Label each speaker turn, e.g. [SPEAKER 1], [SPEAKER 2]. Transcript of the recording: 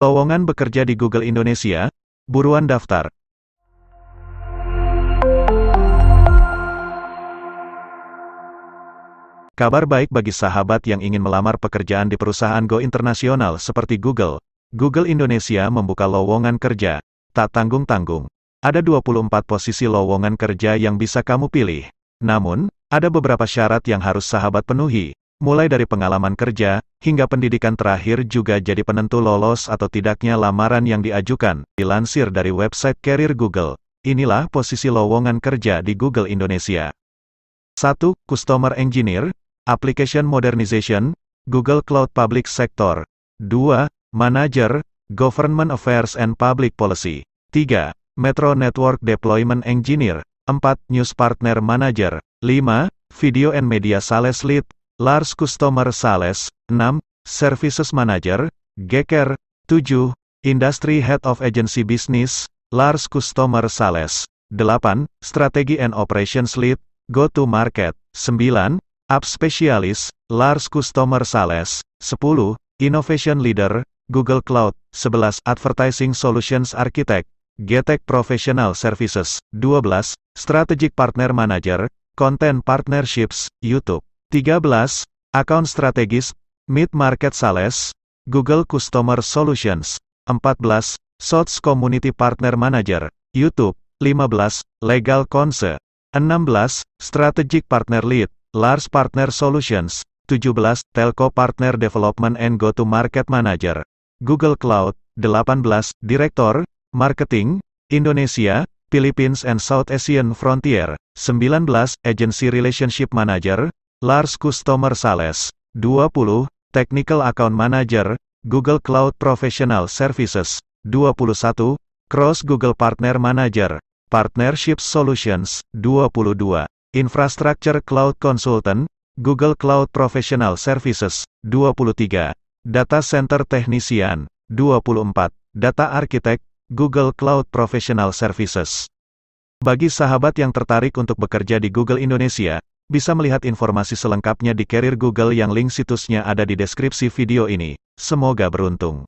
[SPEAKER 1] Lowongan bekerja di Google Indonesia, buruan daftar. Kabar baik bagi sahabat yang ingin melamar pekerjaan di perusahaan Go internasional seperti Google. Google Indonesia membuka lowongan kerja. Tak tanggung-tanggung. Ada 24 posisi lowongan kerja yang bisa kamu pilih. Namun, ada beberapa syarat yang harus sahabat penuhi mulai dari pengalaman kerja, hingga pendidikan terakhir juga jadi penentu lolos atau tidaknya lamaran yang diajukan, dilansir dari website Karir Google. Inilah posisi lowongan kerja di Google Indonesia. 1. Customer Engineer, Application Modernization, Google Cloud Public Sector. 2. Manager, Government Affairs and Public Policy. 3. Metro Network Deployment Engineer. 4. News Partner Manager. 5. Video and Media Sales Lead. Lars Customer Sales, 6, Services Manager, Geker, 7, Industry Head of Agency Business, Lars Customer Sales, 8, Strategy and Operations Lead, Go to Market, 9, App Specialist, Lars Customer Sales, 10, Innovation Leader, Google Cloud, 11, Advertising Solutions Architect, Getek Professional Services, 12, Strategic Partner Manager, Content Partnerships, YouTube. 13. Account strategis, mid-market sales, Google Customer Solutions. 14. Sots Community Partner Manager, YouTube. 15. Legal Conse. 16. Strategic Partner Lead, Large Partner Solutions. 17. Telco Partner Development and Go-to-Market Manager, Google Cloud. 18. Direktor, Marketing, Indonesia, Philippines and South Asian Frontier. 19. Agency Relationship Manager, Lars Customer Sales. 20. Technical Account Manager, Google Cloud Professional Services. 21. Cross Google Partner Manager, Partnership Solutions. 22. Infrastructure Cloud Consultant, Google Cloud Professional Services. 23. Data Center Technician. 24. Data Architect, Google Cloud Professional Services. Bagi sahabat yang tertarik untuk bekerja di Google Indonesia, bisa melihat informasi selengkapnya di Karir Google yang link situsnya ada di deskripsi video ini. Semoga beruntung.